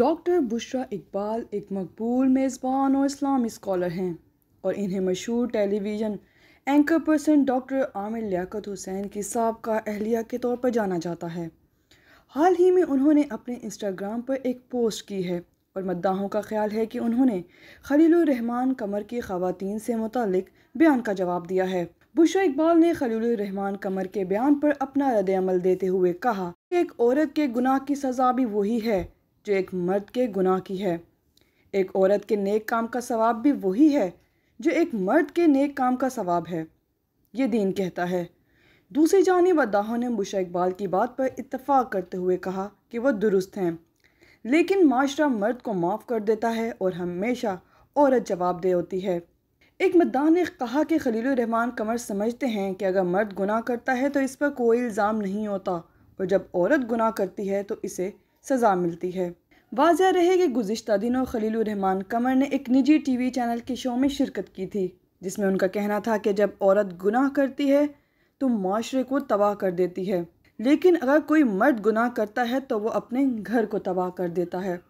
doctor Bushra Iqbal एक मकबूल मेज़बान और इस्लामी स्कॉलर हैं और इन्हें मशहूर television anchor person doctor Aamir Liaquat Hussain की सबका अहलिया के तौर पर जाना जाता है हाल ही में उन्होंने अपने इंस्टाग्राम पर एक पोस्ट की है और मद्दाहों का ख्याल है कि उन्होंने रहमान कमर की खातिन से मुतक बयान का जवाब दिया है बुशरा इकबाल ने रहमान कमर के बयान पर अपना रद्द अमल देते हुए कहा कि एक औरत के गुनाह की सज़ा भी वही है जो एक मर्द के गुनाह की है एक औरत के नेक काम का सवाब भी वही है जो एक मर्द के नेक काम का सवाब है ये दीन कहता है दूसरी जानी अदाहों ने मुशा इकबाल की बात पर इतफ़ाक़ करते हुए कहा कि वह दुरुस्त हैं लेकिन माशरा मर्द को माफ़ कर देता है और हमेशा औरत जवाब दे होती है एक मद्दा ने कहा कि खलील रहमान कमर समझते हैं कि अगर मर्द गुनाह करता है तो इस पर कोई इल्ज़ाम नहीं होता और जब औरत गुनाह करती है तो इसे सज़ा मिलती है वाजह रहे कि गुजशत दिनों खलील रहमान कमर ने एक निजी टी वी चैनल के शो में शिरकत की थी जिसमें उनका कहना था कि जब औरत गुनाह करती है तो माशरे को तबाह कर देती है लेकिन अगर कोई मर्द गुनाह करता है तो वो अपने घर को तबाह कर देता है